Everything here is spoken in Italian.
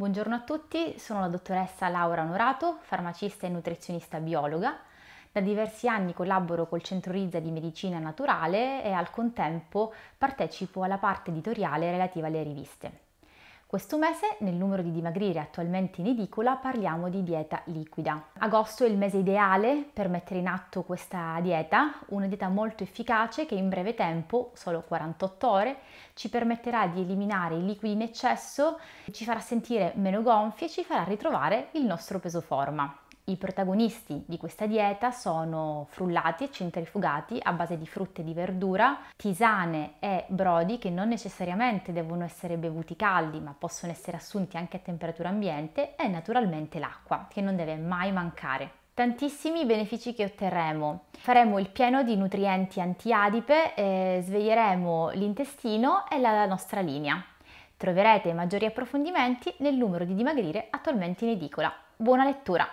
Buongiorno a tutti, sono la dottoressa Laura Onorato, farmacista e nutrizionista biologa. Da diversi anni collaboro col Centro Rizza di Medicina Naturale e al contempo partecipo alla parte editoriale relativa alle riviste. Questo mese nel numero di dimagrire attualmente in edicola parliamo di dieta liquida. Agosto è il mese ideale per mettere in atto questa dieta, una dieta molto efficace che in breve tempo, solo 48 ore, ci permetterà di eliminare i liquidi in eccesso, ci farà sentire meno gonfi e ci farà ritrovare il nostro peso forma. I protagonisti di questa dieta sono frullati e centrifugati a base di frutte e di verdura, tisane e brodi che non necessariamente devono essere bevuti caldi ma possono essere assunti anche a temperatura ambiente e naturalmente l'acqua che non deve mai mancare. Tantissimi benefici che otterremo. Faremo il pieno di nutrienti antiadipe, e sveglieremo l'intestino e la nostra linea. Troverete maggiori approfondimenti nel numero di dimagrire attualmente in edicola. Buona lettura!